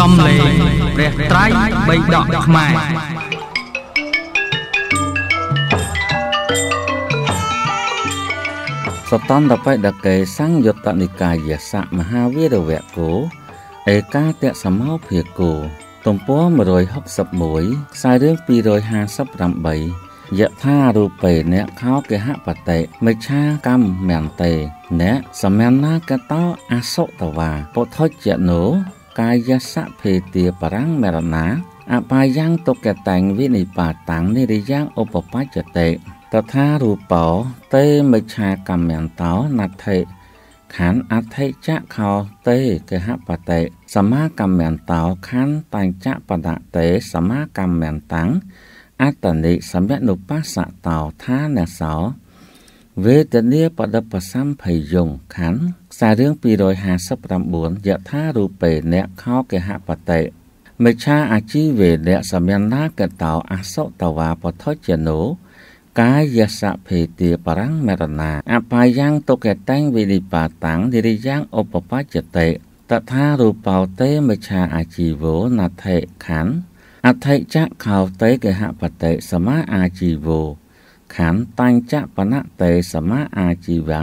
សំលេងព្រះត្រៃបៃដកខ្មែរសតន្តបេដកេសង្យុត្តនិកាយសៈមហាវីរវៈគោឯកាតៈសមោភាគោទំព័រ161ខ្សែរឿង258យថារូបេអ្នកខោកិហបតេមិច្ឆាកម្មមន្តេអ្នកសមណាកតោអសុតវាពុទ្ធជ្ជនោកាយសៈភេទាបរាំងមរណាអបាយੰទុកតែងវិនិបាតាំងនិរិយ៉ាងឧបបច្ចតិតថារូបោតេមិឆាកម្មន្តោណដ្ឋិខណ្ឌអដ្ឋិចខោតេកហបតេសមាកម្មន្តោខណ្ឌតញ្ចបដតេសមាកម្មន្តាំងអត្តនិសម្យនុបស្សតោឋានសោវេទនាបដិបសម្ភយងខណ្ឌខ្សែរឿង259យថារូបេអ្នកខោកិហបតិមិឆាអាជីវេអ្នកសមន្នាកតោអសតវាពធជនោកាយសៈភេទាបរੰមរណាអបាយ៉ាងទុកេតេងវិនិបាតាំងនិរិយ៉ាងឧបបច្ចតិតថារូបោតេមិឆាអាជីវោណថេខណ្ឌអថិចៈខោតេកិហបតិសមាអាជីវោខណ្ឌតាញចបណតេសមាអាជីវੰ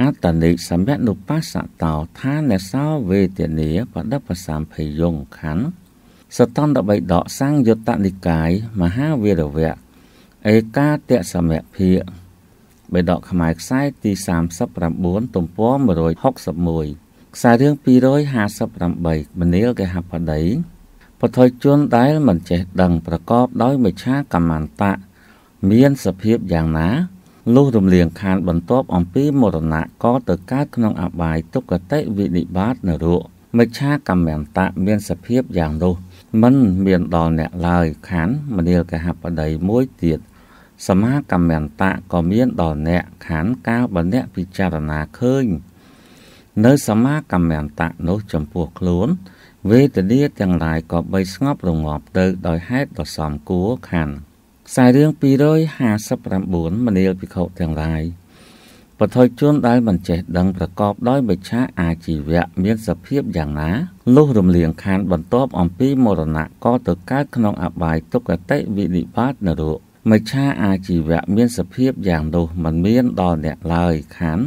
អតនិសម្យនុបស្សតោឋានសោវេទនីបដបសម្ភយងខណ្ឌសតន្តបិដកសង្យុត្តនិកាយមហាវីរវៈឯកាតសមភិយបេដកខ្មែរខ្សែទី39ទំព័រ161ខ្សែរឿង258មនាលកេហបដីពធជនដែលមិនចេះ ដឹងប្រកបដោយមិច្ឆាកម្មន្តៈមានសភាពយ៉ាងណាលុះរំលៀងខានបន្ទាប់អំពីមរណៈក៏ទៅកើតក្នុងអបាយទុគតិវិនិបាតនរោមច្ឆាកម្មន្តៈមានសភាពយ៉ាងនោះមិនមានដល់អ្នកឡើយខានមនាលកហបដីមួយទៀតសមាកម្មន្តៈក៏មានដល់អ្នកខានកាលបើអ្នកពិចារណាឃើញនៅសមាកម្មន្តៈនោះចំពោះខ្លួនវេទនាទាំងឡាយក៏បីស្ងប់រងាប់ទៅ ដោយហេតុដ៏សមគួរខានខ្សែរឿង259មនាលភិក្ខុទាំងឡាយបុថុជនដែលមិនចេះដឹងប្រកបដោយវិជ្ជាអាជីវៈមាន សភាពយ៉ាងណាលុះរំលៀងខាន បន្ទាប់អំពីមរណៈក៏ទៅកើតក្នុងអបាយទុគតិវិនិបាតនរកមិច្ឆាអាជីវៈមានសភាពយ៉ាងនោះ មិនមានដល់អ្នកឡើយខាន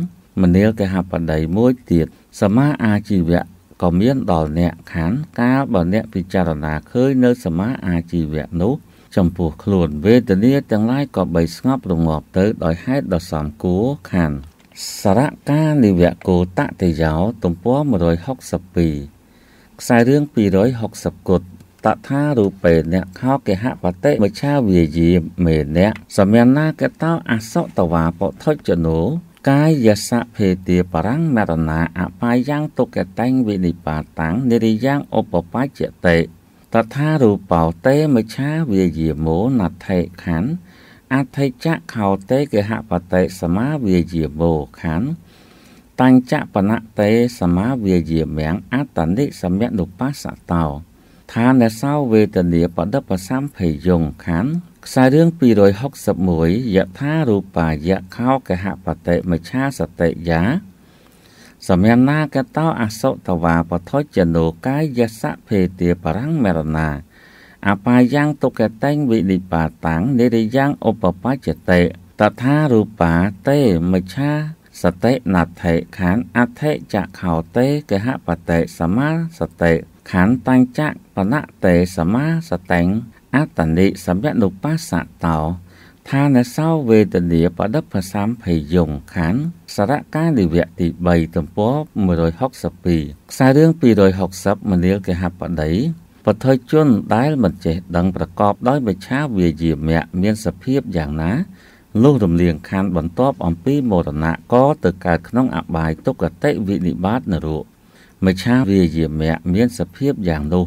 មនាលកហបដីមួយទៀត សមាអាជីវៈក៏មានដល់អ្នកខានកាលបើអ្នកពិចារណា ឃើញនៅសមាអាជីវៈនោះចំពោះខ្លួនវេទនាទាំងឡាយក៏បីស្ងប់រងាប់ទៅដោយហេតុដ៏សំគួរខានសារកានិវកោតតេយោទំព័រ162ខ្សែរឿង260គុតតថារូបេអ្នកខោកេហបតិមច្ឆាវាយាមេអ្នកសមញ្ញកតោអសតវាពុទ្ធចនោកាយសៈភេទាបរੰងមរណាអបាយយ៉ាងទុក្កតេងវិនិបាតាំងនិរិយ៉ាងឧបបច្ចតិតថារូបោតេមច្ឆាវាយាមោណដ្ឋិខណ្ឌអដ្ឋិចៈខោតេកហបតេសមាវាយាមោខណ្ឌតัญចបណតេសមាវាយាមំអតនិសម្យនុបាសតោឋានសោវេទនាបដិបសម្ភយងខណ្ឌខ្សែរឿង261យថារូបាយៈខោកហបតេមច្ឆាសតិយាសម្យណាកតោអសុតវាបថុជនោកាយសៈភេទាបរាំងមរណាអបាយ៉ាងទុកតេងវិនិបាតាំងនិរិយ៉ាងឧបបច្ចតេតថារូបាទេមច្ឆាសតិណដ្ឋិខានអដ្ឋិចខោទេកហបតេសមាសតិខានតัญចបណតេសមាសតេងអតនិសម្យនុបាសតោឋានសោវេទនាបដិភសម្ភយងខណ្ឌសារកានិវៈទី3ទំព័រ162ខ្សែរឿង260មនាលកហបដីបថុយជនដែលមិនចេះដឹងប្រកបដោយវិជ្ជាវាយាមៈមានសភាពយ៉ាងណាលុះរំលៀងខណ្ឌបន្ទាប់អំពីមរណៈក៏ទៅកើតក្នុងអបាយទុគតិវិនិបាតនរោមជ្ឈាវាយាមៈមានសភាពយ៉ាងនោះ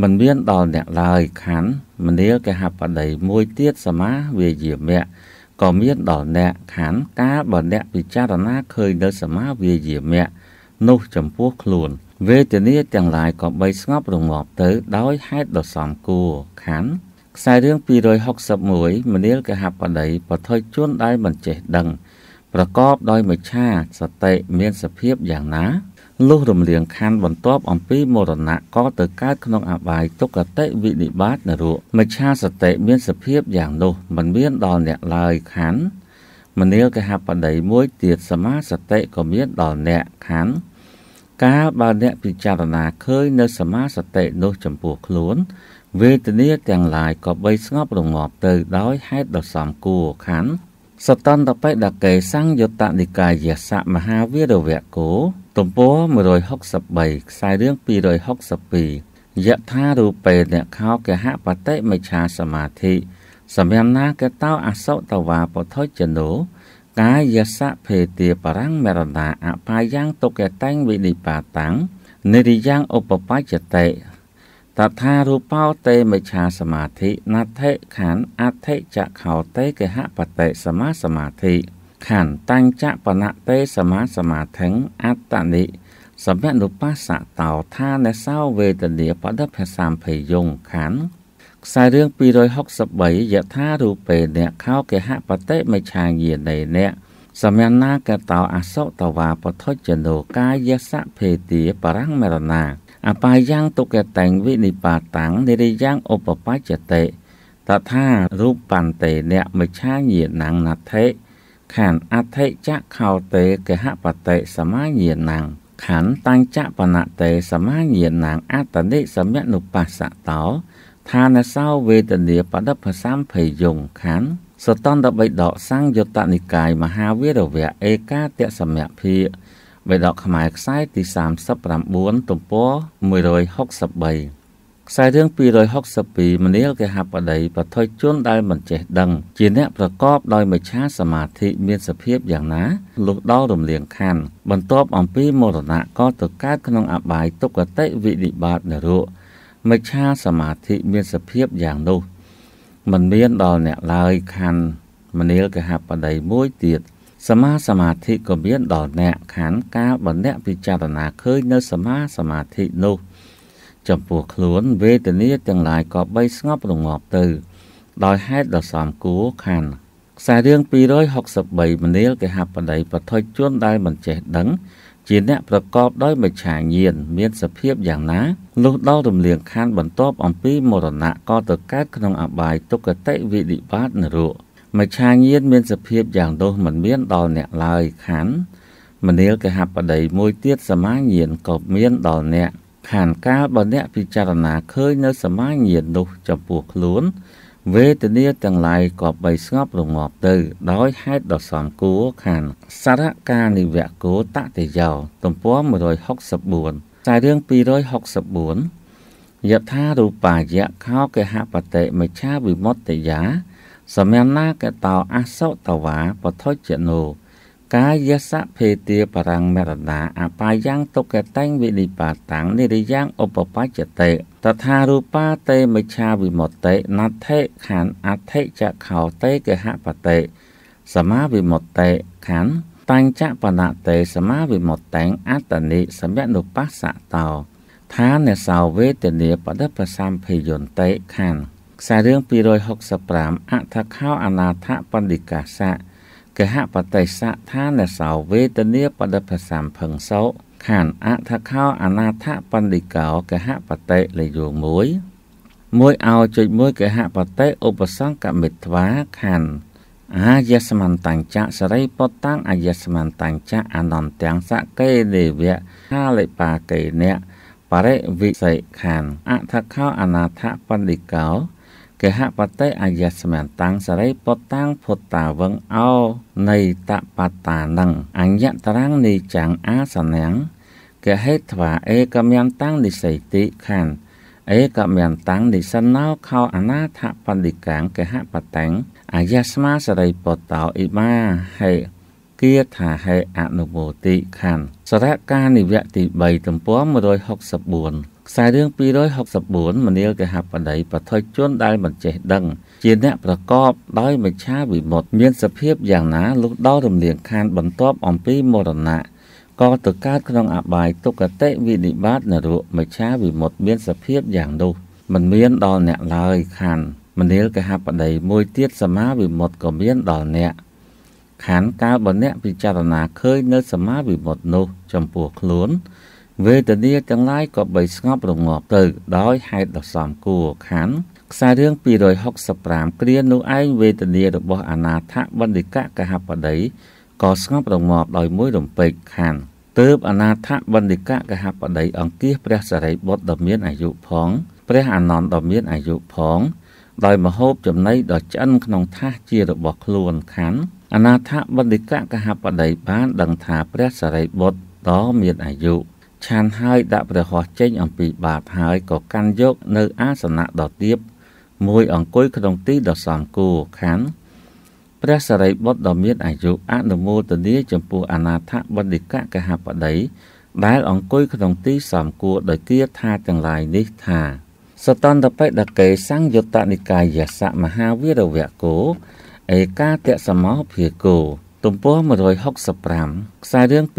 មិនមានដល់អ្នកឡើយខណ្ឌមនាលកហបដីមួយទៀតសមាវាយាមៈក៏មានដល់អ្នកខណ្ឌកាលបើអ្នកពិចារណាឃើញនៅសមាវាយាមៈនោះចំពោះខ្លួនវេទនាទាំងឡាយក៏បីស្ងប់រងាប់ទៅ ដោយហេតុដ៏សំគួរខណ្ឌខ្សែរឿង261មនាលកហបដីបថុយជនដែលមិនចេះដឹង ប្រកបដោយមច្ឆាសតិមានសភាពយ៉ាងណាលុះរំលៀងខណ្ឌបន្ទាប់អំពីមរណៈក៏ទៅកើតក្នុងអបាយទុគតិវិនិបាតនរោមច្ឆាសតិមានសភាពយ៉ាងនោះមិនមានដល់អ្នកឡើយខណ្ឌមនាលកហបដីមួយទៀតសមាសតិក៏មានដល់អ្នកខណ្ឌកាលបើអ្នកពិចារណាឃើញនៅសមាសតិនោះចំពោះខ្លួនវេទនាទាំងឡាយក៏បីស្ងប់រងាប់ទៅដោយហេតុដ៏សំគួរខណ្ឌសតន្តបេដកេសង្យុត្តនិកាយសៈមហាវីរវៈគោទំព័រ163ខ្សែរឿង262យថារូបេអ្នកខោកហបតិមិឆាសមាធិសម្រាប់ណាកតោអសតវាពុទ្ធចនោកាយសៈភេទាបរੰងមរណាអបាយ៉ាងទុកតែងវិនិបាតាំងនិរិយ៉ាងឧបបច្ចតិតថារូបោតេមិឆាសមាធិណដ្ឋិខានអដ្ឋិចខោតេកហបតិសមាសមាធិខន្ធតัญចបណៈទេសមាសមាធិអត្តនិសម្យនុបាសតោថានេសោវេទនាបដិភសំភយងខន្ធខ្សែរឿង263យថារូបេអ្នកខោកេហបតិមិឆាងានេអ្នកសម្យណាកតោអសតវាពធុជនោកាយសភេទាបរង្គមរណាអបាយ៉ាងទុកតេងវិនិបាតាំងនិរិយ៉ាងឧបបច្ចតិតថារូបបន្តិអ្នកមិឆាញាណងណថេខណ្ឌអធិចខោតេកហបតិសមាញាណังខណ្ឌតัญចបណតេសមាញាណังអតនិសម្យនុបស្សតោឋានសោវេទនាបដិភសម្ភយងខណ្ឌសតន្តបិដកសង្យុត្តនិកាយមហាវីរវៈឯកាតសម្យភិបិដកខ្មែរខ្សែទី39ទំព័រ163ខ្សែរឿង262មនាលកេហបដីបថុយជនដែលមិនចេះដឹង ជាអ្នកប្រកបដោយមជ្ឈាសមាធិមានសភាពយ៉ាងណាលុះដល់រំលៀងខណ្ឌបន្ទាប់អំពីមរណៈក៏ទៅកើតក្នុងអបាយទុគតិវិនិបាតនរកមជ្ឈាសមាធិមានសភាពយ៉ាងនោះមិនមានដល់អ្នកឡើយខណ្ឌមនាលកេហបដីមួយទៀត សមាសមាធិក៏មានដល់អ្នកខណ្ឌកាលបើអ្នកពិចារណាឃើញនៅសមាសមាធិនោះចំពោះខ្លួនវេទនាទាំងឡាយក៏បីស្ងប់រងាប់ទៅដោយហេតុដ៏សមគួរខណ្ឌខ្សែរឿង263មនាលកេហបដីប្រថុយជនដែលមិនចេះដឹង ជាអ្នកប្រកបដោយមច្ឆាញាណមានសភាពយ៉ាងណាលុះដល់រំលៀងខណ្ឌបន្ទាប់អំពីមរណៈក៏ទៅកើតក្នុងអបាយទុគតិវិនិបាតនរកមច្ឆាញាណមានសភាពយ៉ាងនោះមិនមានដល់អ្នកឡើយខណ្ឌមនាលកហបដីមួយទៀតសមាញាណក៏មានដល់អ្នកខានកាលបើអ្នកពិចារណាឃើញនៅសមាញាណនោះចំពោះខ្លួនវេទនាទាំងឡាយក៏បីស្ងប់រងាប់ទៅដោយហេតុដ៏សំគួរខានសារកានិវគោតតិយោទំព័រ164តែរឿង264យថារូបាយៈខោកហបតិមច្ឆាវិមុតតិយាសម្យណាកតោអសោតវាបថុជ្ជនោកាយសៈភេទាបរាំងមរតាអបាយ៉ាងទុកតែងវិនិបាតាំងនិរិយ៉ាងឧបបច្ចតិតថារូបាទេមច្ឆាវិមតិណដ្ឋិខានអដ្ឋិចខោតេកហបតិសមាវិមតិខានតัญចបណតេសមាវិមតិអត្តនិសម្យនុបស្សតោថាអ្នកសោវេទនាបដិបសម្ភយន្តិខានខ្សែរឿង265អថខោអនាថបណ្ឌិកាសៈកហបតិសៈឋានសោវេទនាបដិភសម្ភង្សោខានអថខោអនាថបណ្ឌិកោកហបតិលេខយោង1មួយអោចុចមួយកហបតិឧបសង្កមិទ្វាខានអាយស្មន្តញ្ចសរិពតាំងអាយស្មន្តញ្ចអនន្ទាំងសកេនិវៈហាលិបាកេនៈបរិវិស័យខានអថខោអនាថបណ្ឌិកោកហបតេអាយស្មន្តាំងសរិពុតាំងភុតាវងអោនៃតបតានឹង អញ្ញតរាំងនីចាំងអាសនាំងកហេត្វាអេកមន្តាំងនិស័យតិខានអេកមន្តាំងនិសិនណោខោអនាថបណ្ឌិកាំងកហបតាំងអាយស្មាសរិពុតោអ៊ីមាហេគាថាហេអនុវោតិខណ្ឌសរកានិវៈទី3ទំព័រ164ខ្សែរឿង264មនាលកហបដីប្រថុយជនដែលមិនចេះដឹង ជាអ្នកប្រកបដោយមច្ឆាវិមុតមានសភាពយ៉ាងណាលុះដល់រំលៀងខានបន្ទាប់អំពីមរណៈក៏ទៅកើតក្នុងអបាយទុគតិវិនិបាតនរកមច្ឆាវិមុតមានសភាពយ៉ាងនោះមិនមានដល់អ្នកឡើយខណ្ឌមនាលកហបដីមួយទៀតសមាវិមុតក៏មានដល់អ្នកខណ្ឌកាលបើអ្នកពិចារណាឃើញនៅសមាវិមុតនោះចំពោះខ្លួនវេទនាទាំងឡាយក៏បីស្ងប់រងាប់ទៅដោយហេតុដ៏សមគួរខណ្ឌខ្សែរឿង265គ្រានោះឯងវេទនារបស់អនាថបណ្ឌិកកហបតីក៏ស្ងប់រងាប់ដោយមួយរំពេចខណ្ឌទើបអនាថបណ្ឌិកកហបតីអង្គាសព្រះសារីបុត្រដ៏មានអាយុផងព្រះអានន្តដ៏មានអាយុផង ដោយមហូបចំណីដ៏ឆ្អិនក្នុងថាសជារបស់ខ្លួនខណ្ឌអនាថបណ្ឌិកកហបតីបានដឹងថាព្រះសារីបុត្រដ៏មានអាយុឆានហើយដាក់ព្រះហស្ថចេញអំពីបាតហើយក៏កាន់យក នៅ អាសនៈដ៏ទាបមួយអង្គុយក្នុងទីដ៏សមគួរខាងព្រះសរិបុត្រដ៏មានអាយុអនុមោទនាចំពោះអនាថបណ្ឌិកកហបតីដែលអង្គុយក្នុងទីសមគួរដោយគាថាទាំងឡាយនេះថាសតន្តបិដកេសង្យុត្តនិកាយសៈមហាវីរវៈគោឯកាតសមោភិគោទំព័រ165ខ្សែរឿង266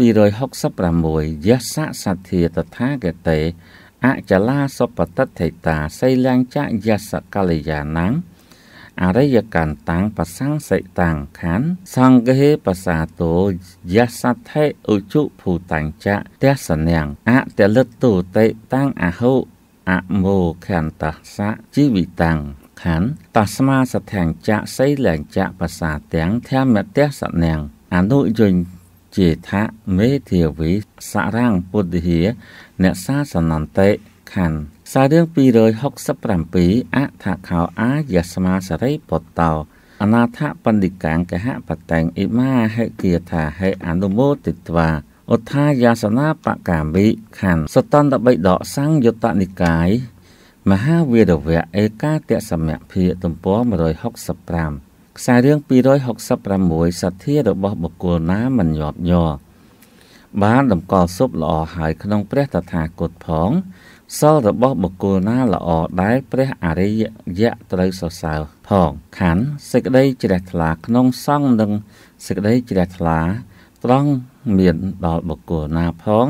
យសៈសទ្ធាតថាគតេអចលាសពតតិតាសីលញ្ចយសកលយាណੰអរិយកន្តាំងបសង្សិតាំងខណ្ឌសង្ឃេបសាទោយសដ្ឋិឧជុភូតัญចៈទស្សនាំងអតលិតទុតិតាំងអហុអមោខន្តសៈជីវិតាំងខណ្ឌតស្មាសធាំងចៈសីលែងចៈបសាទាំងធម្មទៈសនាំងអនុយញ្ចេថាមេធាវីសរាំងពុទ្ធិហាអ្នកសាសនន្តិខណ្ឌសាររឿង267អថាខោអាយស្មាសរិពតោអនាថបណ្ឌិកាងកហបតេងអ៊ីម៉ាហេគាថាហេអនុមោទិត្វាឧទ្ថាយាសនាបកាមិខណ្ឌសតន្តបិដកសង្យុត្តនិកាយមហាវីរវៈឯកាតសមៈភាទំព័រ165ខ្សែរឿង266សទ្ធារបស់បុគ្គលណាមិនញាប់ញ័របានតម្កល់សុបល្អហើយក្នុងព្រះតថាគតផងសិលរបស់បុគ្គលណាល្អដែលព្រះអរិយយៈត្រូវសរសើរផងខណ្ឌសេចក្តីជ្រះថ្លាក្នុងសង្ឃនិងសេចក្តីជ្រះថ្លា ត្រង់មានដល់បុគ្គលណាផង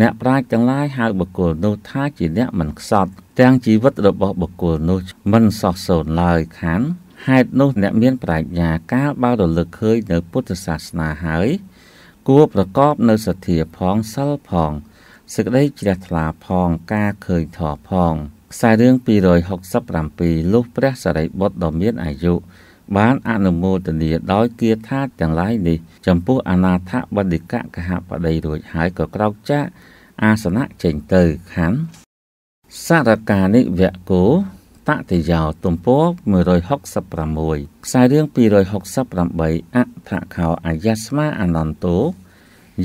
អ្នកប្រាជ្ញទាំងឡាយហៅបុគ្គលនោះថាជាអ្នកមិនខ្សត់ទាំងជីវិតរបស់បុគ្គលនោះមិនសោះសូន្យឡើយខានហេតុនោះអ្នកមានប្រាជ្ញាកាលបើរលឹកឃើញនៅពុទ្ធសាសនាហើយគួរប្រកបនៅសទ្ធាផងសិលផងសេចក្តីជ្រះថ្លាផងការឃើញធម៌ផងខ្សែរឿង267លុះព្រះសារីបុត្រដ៏មានអាយុបានអនុមោទនាដោយគាថាទាំងឡាយនេះចំពោះអនាថបណ្ឌិកកហបតីរួចហើយក៏ក្រោកចាកអាសនៈចេញទៅខណ្ឌសារកានិវគោតតិយោទំព័រ166ខ្សែរឿង268អថខោអាយស្មាអនន្តោ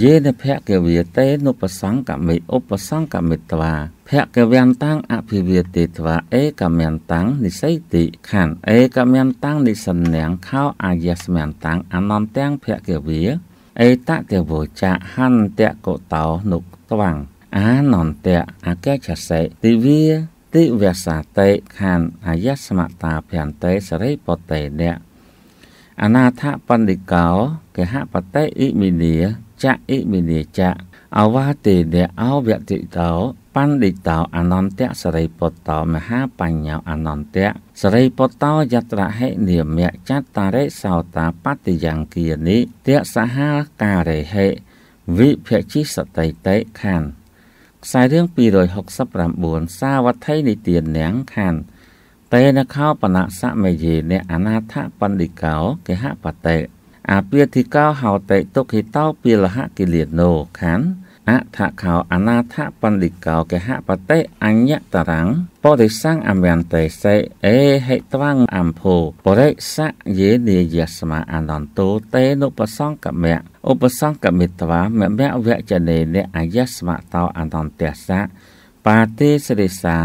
យេនភគវិតេនុបសង្កមិឧបសង្កមិត្វាភគវន្តាំងអភិវេតិត្វាអេកមន្តាំងនិស័យតិខណ្ឌអេកមន្តាំងនិសន្នាំងខោអាយស្មន្តាំងអនន្តាំងភគវិអេតតេវោចៈហន្តកុតោនុត្វាំងអានន្ទៈអកេចសេទិវាិវសាតេខណ្ឌអាយសមតាភន្តេសរិបតេនៈអនាថបណ្ឌិកោកហបតេអ៊ីមីនីចៈអ៊ីមីនីចៈអវាទេនៈអវតិតោបណ្ឌិតោអនន្តៈសរិបតោមហាបញ្ញោអនន្តៈសរិបតោយត្រហេនិមៈចតរេសោតាបតិយ៉ាងគានិទៈសហការិហេវិភជិសតេតេខណ្ឌខ្សែរឿង269សាវត្ថីនិទានញាំងខានតេនខោបណៈសមយេអ្នកអនាថបណ្ឌិកោកេហបតេអាពាធិកោហោតេទុគិតោពីលហកិលេនោខានអថខោអនាថបណ្ឌិកោកហបតេអញ្ញតរាំងបរិសੰអមន្តេសេអេហិត្វាំងអំភោបរិសៈយេនិយស្មាអនន្តោតេនុបសង្កមៈឧបសង្កមិត្វាមមវចនេនអយស្មតោអនន្តេសៈបាទេសរិសា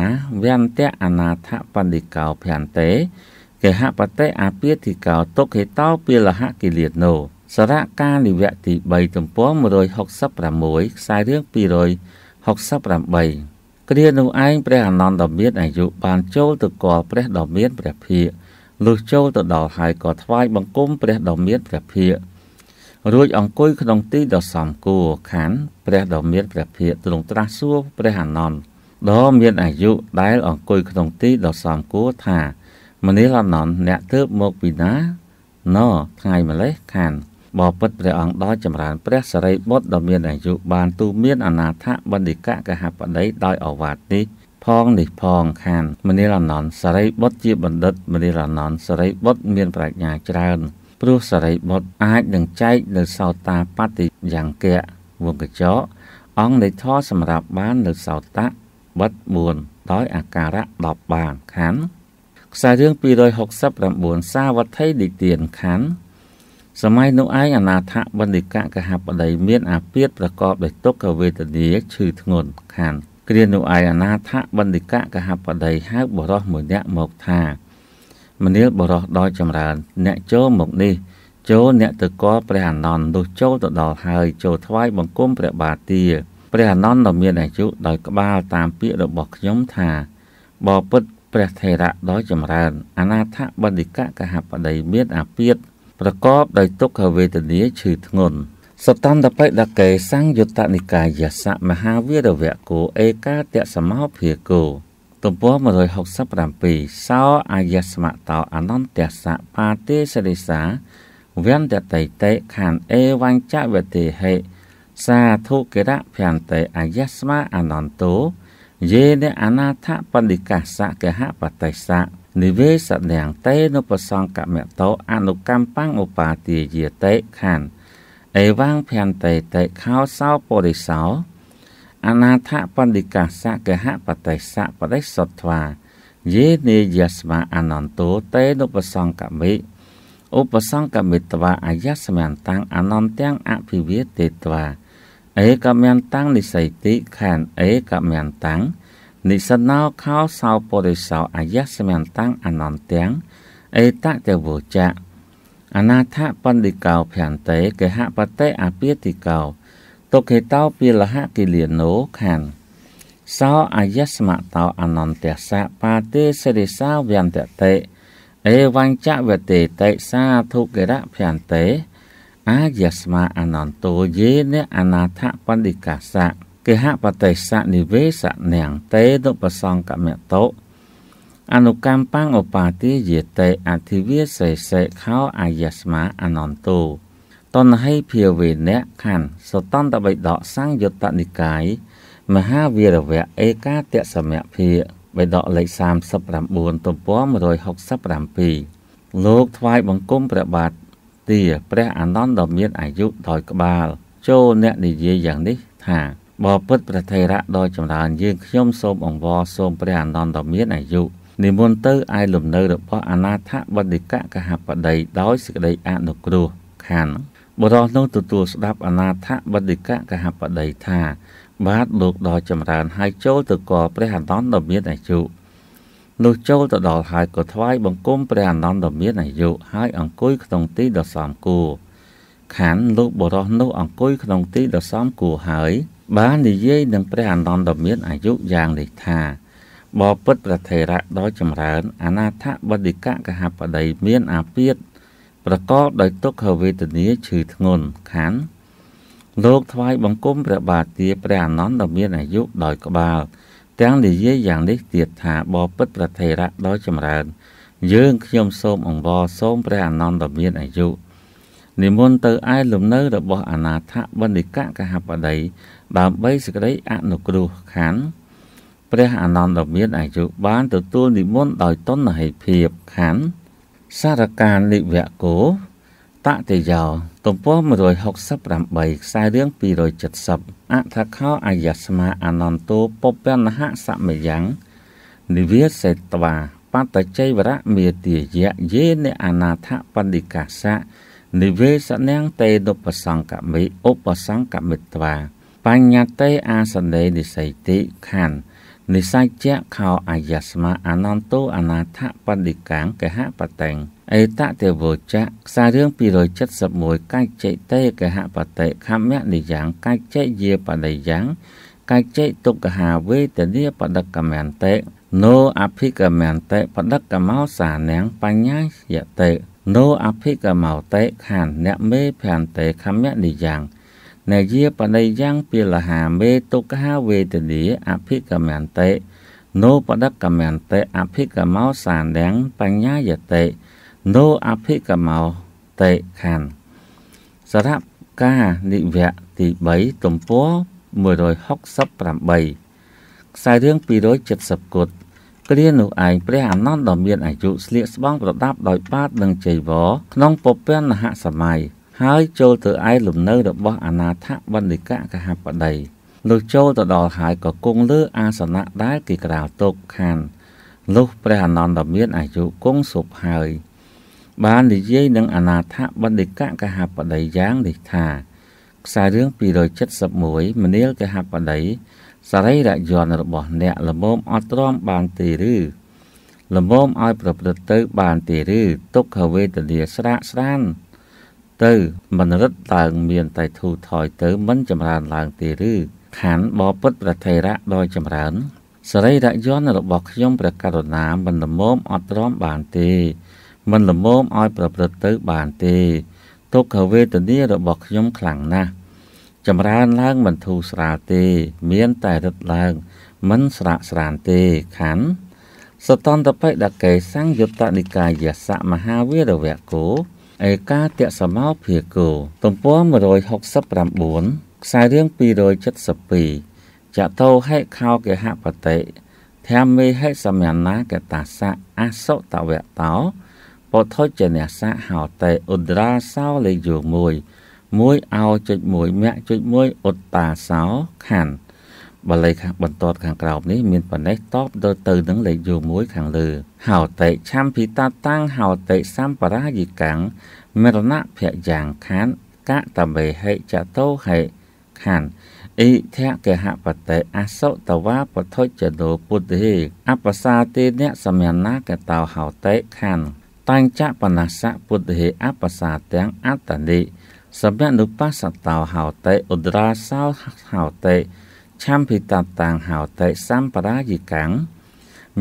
វន្តៈអនាថបណ្ឌិកោភន្តេកហបតេអពាធិកោទុក្ខេតោពិលហកិលេនោសារៈការនិវៈទី3ទំព័រ166ខ្សែរឿង268គ្រានោះឯងព្រះអានន្តមានអាយុបានចូលទៅកល់ព្រះដ៏មានព្រះភិក្ខលុះចូលទៅដល់ហើយក៏ថ្វាយបង្គំព្រះដ៏មានព្រះភិក្ខរួចអង្គុយក្នុងទីដ៏សមគួរខានព្រះដ៏មានព្រះភិក្ខទ្រង់ត្រាស់សួរព្រះអានន្តដ៏មានអាយុដែលអង្គុយក្នុងទីដ៏សមគួរថា មនាលអានន្តអ្នកទើបមកពីណាណោថ្ងៃម្លេះខានបពិតព្រះអង្គដោយចម្រើនព្រះសរីបុត្រដ៏មានអាយុបានទូមានអនាថបណ្ឌិកកហបតីដោយអវាទនេះផងនេះផងខានមនីលអនន្តសរីបុត្រជាបណ្ឌិតមនីលអនន្តសរីបុត្រមាន ប្រាជ្ញាច្រើនព្រោះសរីបុត្រអាចនឹងចែកនៅសោតាបតិយ៉ាងកៈវងកញ្ចក់អង្គនៃធម៌សម្រាប់បាននៅសោតៈបិត4ដោយអាការៈ10បានខណ្ឌខ្សែរឿង269សាវត្ថីនិទានខណ្ឌសម័យនោះឯងអាណាថបណ្ឌិកកហបតីមានអាពាធប្រកបដោយទុក្ខវេទនាឈឺធ្ងន់ខានគ្រានោះឯងអាណាថបណ្ឌិកកហបតីហៅបរោះមួយអ្នកមកថាមនាលបរោះដ៏ចម្រើនអ្នកចូលមកនេះ ចូលអ្នកទៅកលព្រះអានន្ទនោះចូលទៅដល់ហើយចូលថ្វាយបង្គំព្រះបាទទាព្រះអានន្ទដ៏មានអាយុដោយក្បាលតាមពាក្យរបស់ខ្ញុំថាបបពុតព្រះថេរៈដ៏ចម្រើនអាណាថបណ្ឌិកកហបតីមានអាពាធប្រកបដោយទុក្ខវេទនាឈឺធ្ងន់សតន្តបិដកេសង្យុត្តនិកាយសៈមហាវីរវៈគោឯកាតៈសមោភាគោទំព័រ167សោអាយស្មតោអនន្តសៈបាទេសរិសាវន្តតៃតេខានអេវញ្ចវតិហេសាធុគិរៈភន្តិអាយស្មាអនន្តោយេនអនាថបណ្ឌិកាសៈកហបតេសៈនិវេសដាំងតេនុប្រសង្កមតោអនុកម្មបង្ឧបាទាយាតេខណ្ឌអេវាងភន្តេតេខោសោបរិសោអនាថបណ្ឌិកាសកហបតេសៈបដិសុទ្ធាយេនេយស្មាអនន្តោតេនុប្រសង្កមិឧបសង្កមិត្វាអាយស្មានតាំងអនន្តាំងអភិវាទេត្វាអេកមន្តាំងនិស័យតិខានអេកមន្តាំងនិសណោខោសោបរិសោអាយសមន្តាំងអនន្តាំងអេតតេវោចៈអនាថបណ្ឌិកោភន្តេកេហបតេអពាតិកោទុកេតោពីលហគិលានោខណ្ឌសោអាយសមតោអនន្តាសៈបាទេសិរិសាវន្តតេអេវញ្ចវតេតេសាធុគរៈភន្តេអាយស្មាអនន្តោយេនអនាថបណ្ឌិកាសៈគេហបតេសនិវេសនាំងតេទុបសង្កមតោអនុកម្មបង្ឧបាទិយតេអធិវាសេសេខោអាយស្មាអនន្តោតនហិភាវេនៈខណ្ឌសតន្តបិដកសង្យុត្តនិកាយមហាវីរវៈឯកាតសមៈភិបិដកលេខ39ទំព័រ167លោកថ្វាយបង្គំព្រះបាទទាព្រះអានន្ទដ៏មានអាយុដោយក្បាល ចូលអ្នកនិយាយយ៉ាងនេះថាបបពុតព្រះថេរៈដ៏ចម្រើនយើងខ្ញុំសូមអង្វរសូមព្រះអានន្តដ៏មានអាយុនិមន្តទៅឯលំនៅ របស់អនាថបណ្ឌិកកហបតីដោយសេចក្តីអនុគ្រោះខានបរោះនោះទទួលស្ដាប់អនាថបណ្ឌិកកហបតីថា បាទលោកដ៏ចម្រើនហើយចូលទៅកល់ព្រះអានន្តដ៏មានអាយុនោះចូលទៅដល់ហើយក៏ថ្វាយបង្គំព្រះអានន្តដ៏មានអាយុហើយអង្គុយក្នុងទីដ៏សមគួរខានលោកបរោះនោះ អង្គុយក្នុងទីដ៏សមគួរហើយបាននិយាយនឹងព្រះអានន្តមានអាយុយ៉ាងនេះថាបបិទ្ធប្រធេរៈដ៏ចម្រើនអនាថបណ្ឌិកកហបតីមានអាពាធប្រកបដោយទុក្ខវេទនាឈឺធ្ងន់ខានលោកថ្វាយបង្គំព្រះបាទទាព្រះអានន្តមានអាយុដោយក្បាលទាំងនិយាយយ៉ាងនេះទៀតថាបបិទ្ធប្រធេរៈដ៏ចម្រើន យើង ខ្ញុំសូមអង្វរសូមព្រះអានន្តមានអាយុនិមន្តទៅឯលំនៅរបស់អនាថបណ្ឌិកកហបតី ដើម្បីសេចក្តីអនុគ្រោះខានព្រះអានន្តមានអាយុបានទទួលនិមន្តដោយតនហេភាពខានសារការនិវកោតតេយោទំព័រ168ខ្សែរឿង270អថខោអាយស្មាអនន្តោពពនហសមយ៉ាង និវាសេតវាបតជ័យវរៈមេទាយៈយេនអនាថបណ្ឌិកាសៈនិវេសនាំងទេនុបសង្កមិឧបសង្កមិត្វាបញ្ញត្តិអាសនេនិស័យតិខណ្ឌនិសច្ចៈខោអាយស្មាអនន្តោអនាថបណ្ឌិកាងកហបតេងអេតទេវចៈខ្សែរឿង271កច្ចេតេកហបតេខមនិយ៉ាងកច្ចេយាបដិយ៉ាងកច្ចេទុក្ខាវេទនាបដកមន្តេណូអភិកមន្តេបដកមោសានាំងបញ្ញាយតេโนอภิกមោតេខានអ្នកមេភន្តេខមនិយ៉ាងនយាបណិយ៉ាងពិលហាមេទុក្ខាវេទនីអភិកមន្តេโนបដកមន្តេអភិកមោសានាំងបញ្ញាយតេโนអភិកមោតេខានសារៈកានិវៈទី3ទំព័រ168ខ្សែរឿង270គុតគ្រានោះឯងព្រះអានន្ទដ៏មានអាយុស្លៀកស្បង់ប្រដាប់ដោយបាតនិងចីវរក្នុងពពានហសម័យហើយចូលទៅឯលំនៅរបស់អនាថបណ្ឌិកកហបតីលុះចូលទៅដល់ហើយក៏គង់លើអាសនៈដែលគេក្រាលទុកខានលុះព្រះអានន្ទដ៏មានអាយុគង់សុខហើយបាននិយាយនឹងអនាថបណ្ឌិកកហបតីយ៉ាងនេះថាខ្សែរឿង271មនាលកហបតីសរីរយន្តរបស់អ្នកលមមអត់ទ្រាំបានទេឬលមមឲ្យប្រព្រឹត្តទៅបានទេឬទុក្ខវេទនាស្រាកស្រានទៅមិនរឹតឡើងមានតែធូរថយទៅមិនចម្រើនឡើងទេឬខណ្ឌបពុតប្រថេរៈដ៏ចម្រើនសរីរយន្តរបស់ខ្ញុំព្រះករុណាមិនលមមអត់ទ្រាំបានទេមិនលមមឲ្យប្រព្រឹត្តទៅបានទេទុក្ខវេទនារបស់ខ្ញុំខ្លាំងណាស់ចម្រើនឡើងមិនធូរស្រាលទេ មានតែរឹតឡើងមិនស្រាកស្រានទេខណ្ឌសតន្តបិដកេសង្យុត្តនិកាយសៈមហាវីរវៈគោឯកាតសមោភាគោទំព័រ169ខ្សែរឿង272ចតោហេខោកេហបតិធម្មេហេសម្យណាកតាសៈអសុតវៈតោពុទ្ធជញ្ញសៈហោតេឧត្តរាសោលេយោមួយ1 1អោចុច1មគ្គចុច1ឧតតាសោខណ្ឌបល័យខាងបន្ទាត់ខាងក្រោមនេះមានប៉ុណ្ណេះតបទៅទៅ នឹងលេខយោ1ខាងលើ ហោតិឆំភិតតាំងហោតិសម្បរាយិកាំងមរណភយ៉ាងខានកតមេហិចតោហិខានអិធកហបតេអសុតវាពធុចដោពុទ្ធិអបសាទេអ្នកសមញ្ញកតោហោតិខានតាញ់ចបណសៈពុទ្ធិអបសាទាំងអត្តនិសម្ញនុបស្សតោហោតេឧត្តរាសោហោតេឆំភិតតាងហោតេសម្បរាយិកាំង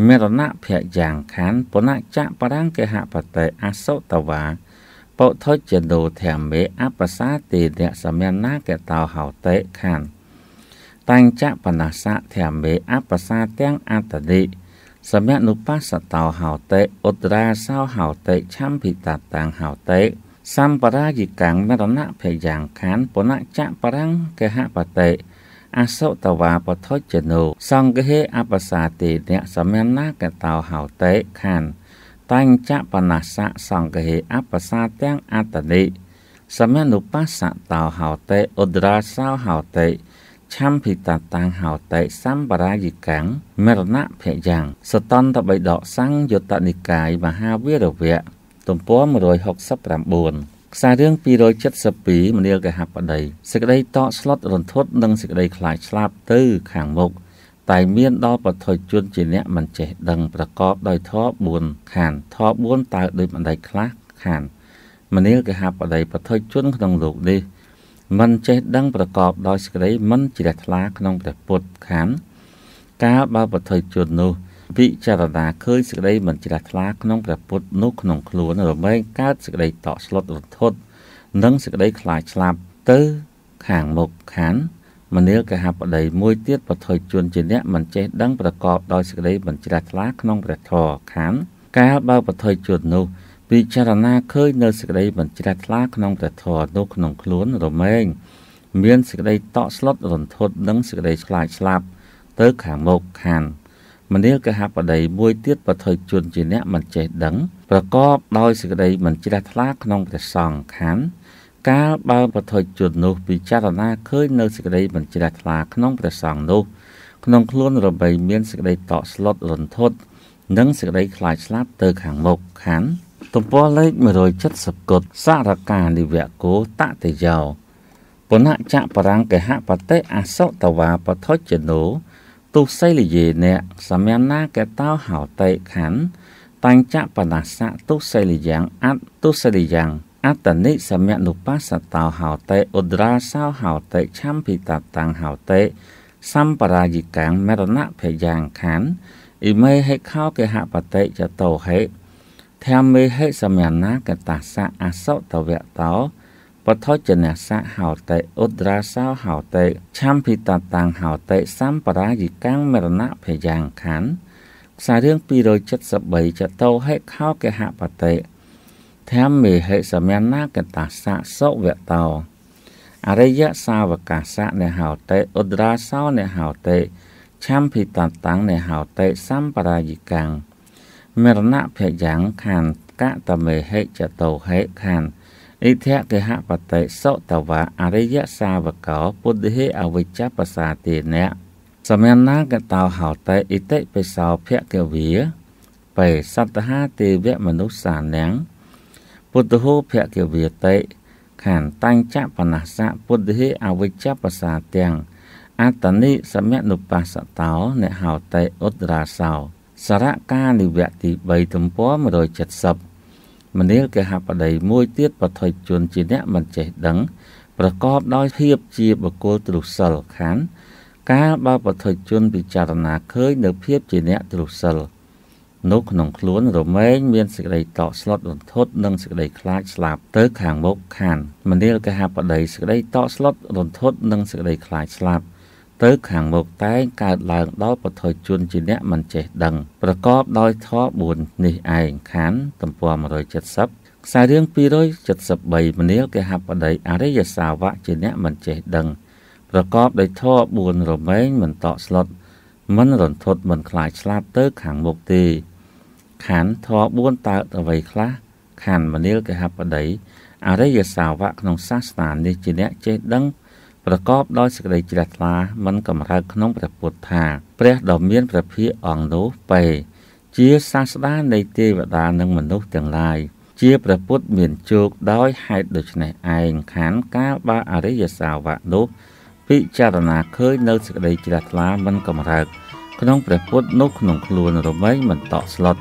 មរណភយ៉ាងខានពនចៈបរាំងកហបតេអសុតវាពុទ្ធជនោធម្មេអបសាទេនៈសម្ញណាកតោហោតេខានតាំងចៈបណសៈធម្មេអបសាទាំងអត្តនិសម្ញនុបស្សតោហោតេឧត្តរាសោហោតេឆំភិតតាងហោតេសម្បរាយិកាំងមរណៈភយ៉ាងខានពណចៈបរាំងកេហបតេអសុតវាពធជនោសង្ឃហេអបសាទេអ្នកសមណកតោហោតេខានតัญចបណសៈសង្ឃហេអបសាទាំងអតនិសមនុបស្សតោហោតេឧត្តរាសោហោតេឆំភិតតាំងហោតេសម្បរាយិកាំងមរណៈភយ៉ាងសតន្តបិដកសង្យុត្តនិកាយមហាវីរវៈទំព័រ169ខ្សែរឿង272មនាលកហបដីសេចក្តីតក់ស្លុតរន្ធត់និងសេចក្តីខ្លាចស្លាប់ទៅខាងមុខតែមានដល់បថុជនជាអ្នកមិនចេះដឹងប្រកបដោយធម៌4ខានធម៌4តើដោយបណ្ដៃខ្លះខានមនាលកហបដីបថុជនក្នុងលោកនេះ មិនចេះដឹងប្រកបដោយសេចក្តីមិនជ្រះថ្លាក្នុងព្រះពុទ្ធខានកាលបើបថុជននោះពិចារណាឃើញសេចក្តីមិនជ្រះថ្លាក្នុងព្រះពុទ្ធនោះក្នុងខ្លួន រមែងកើតសេចក្តីតក់ស្លុតរន្ធត់និងសេចក្តីខ្លាចស្លាប់ ទៅខាងមុខខានមនាលកហបដីមួយទៀតបថុយជួនជាអ្នកមិនចេះដឹងប្រកបដោយសេចក្តីមិនជ្រះថ្លាក្នុងព្រះធម៌ខានកាលបើបថុយជួននោះពិចារណាឃើញនៅសេចក្តីមិនជ្រះថ្លាក្នុងព្រះធម៌នោះក្នុងខ្លួនរមែងមានសេចក្តីតក់ស្លុតរន្ធត់និងសេចក្តីខ្លាចស្លាប់ទៅខាងមុខខានមនាលកហបដីមួយទៀតប្រថុយជនជាអ្នកមិនចេះដឹង ប្រកបដោយសេចក្តីមិនជ្រះថ្លាក្នុងព្រះសង្ឃខណ្ឌកាលបើប្រថុយជននោះពិចារណាឃើញនៅសេចក្តីមិនជ្រះថ្លាក្នុងព្រះសង្ឃនោះ ក្នុងខ្លួនរបីមានសេចក្តីតក់ស្លុតរន្ធត់និងសេចក្តីខ្លាចស្លាប់ទៅខាងមុខខណ្ឌទំព័រលេខ170គុតសារកានិវគោតតេយោពណចៈបរាំងកហបតិអសតវាបថុជនោទុសីលយេអ្នកសម្ញាណាកតោហោតេខੰតัญចបណាសៈទុសីលយ៉ាងអត្តទុសីលយ៉ាងអត្តនិសម្យនុបាសតោហោតេឧត្រាសោហោតេឆំភិតតាំងហោតេសម្បរាយិកាំងមរណៈភយ៉ាងខੰអ៊ីមេហេខោកេហបតេចតោហេធម្មេហេសម្យណាកតាសៈអសតវៈតោពធជនសៈហោតិឧត្តរាសោហោតិឆំភិតតាំងហោតិសម្បរាយិកាំងមរណភយ៉ាងខណ្ឌខ្សែរឿង273ចតោហេខោកហបតិធម្មេហេសមណាកតាសៈសុវតោអរិយសាវកាសៈនេហោតិឧត្តរាសោនេហោតិឆំភិតតាំងនេហោតិសម្បរាយិកាំងមរណភយ៉ាងខណ្ឌកតមេហេចតោហេខណ្ឌអិធកេហបតិសុតវៈអរិយសាវកោពុទ្ធិហេអវិជ្ជបសាទេនៈសមញ្ញណាកតោហោតេអិតិបិសោភគវាបេសត្តហាទេវមនុស្សានាំងពុទ្ធហោភគវាតេខានតាញ់ចបណាសៈពុទ្ធិហេអវិជ្ជបសាទាំងអត្តនិសមនុបាសតោអ្នកហោតេឧត្តរាសោសារកានិវៈទី3ទំព័រ170មនាលគេហបដីមួយទៀតបថុយជនជាអ្នកមិនចេះដឹង ប្រកបដោយភាពជាបកគលទ្រុសិលខានកាលបើបថុយជនពិចារណាឃើញនៅភាពជាអ្នកទ្រុសិលនៅក្នុងខ្លួនរមែងមានសេចក្តីតក់ស្លុតរន្ធត់និងសេចក្តីខ្លាចស្លាប់ទៅខាងមុខខានមនាលកហបដីសេចក្តីតក់ស្លុតរន្ធត់និងសេចក្តីខ្លាចស្លាប់ទៅខាងមុខតែងកើតឡើងដល់ពធជនជាអ្នកមិនចេះដឹង ប្រកបដោយធម៌4នេះឯងខណ្ឌទំព័រ170ខ្សែរឿង273មនាលកហបដីអរិយសាវកជាអ្នកមិនចេះដឹង ប្រកបដោយធម៌4រមែងមិនតក់ស្លុតមិនរន្ធត់ មិនខ្លាចឆ្លាតទៅខាងមុខទេខណ្ឌធម៌4តើតអ្វីខ្លះខណ្ឌមនាលកហបដីអរិយសាវកក្នុងសាសនានេះជាអ្នកចេះដឹងប្រកបដោយសេចក្តីជ្រះថ្លាមិនកម្រើកក្នុងព្រះពុទ្ធថាព្រះដ៏មានព្រះភិយអង្គនោះពេ ជាសាស្តានៃទេវតា និងមនុស្សទាំងឡាយជាព្រះពុទ្ធមានជោគដោយហេតុដូច្នេះឯងខានកាលបើអរិយសាវកនោះពិចារណាឃើញនៅសេចក្តីជ្រះថ្លាមិនកម្រើកក្នុងព្រះពុទ្ធនោះក្នុងខ្លួនរមែងមិនតក់ស្លុត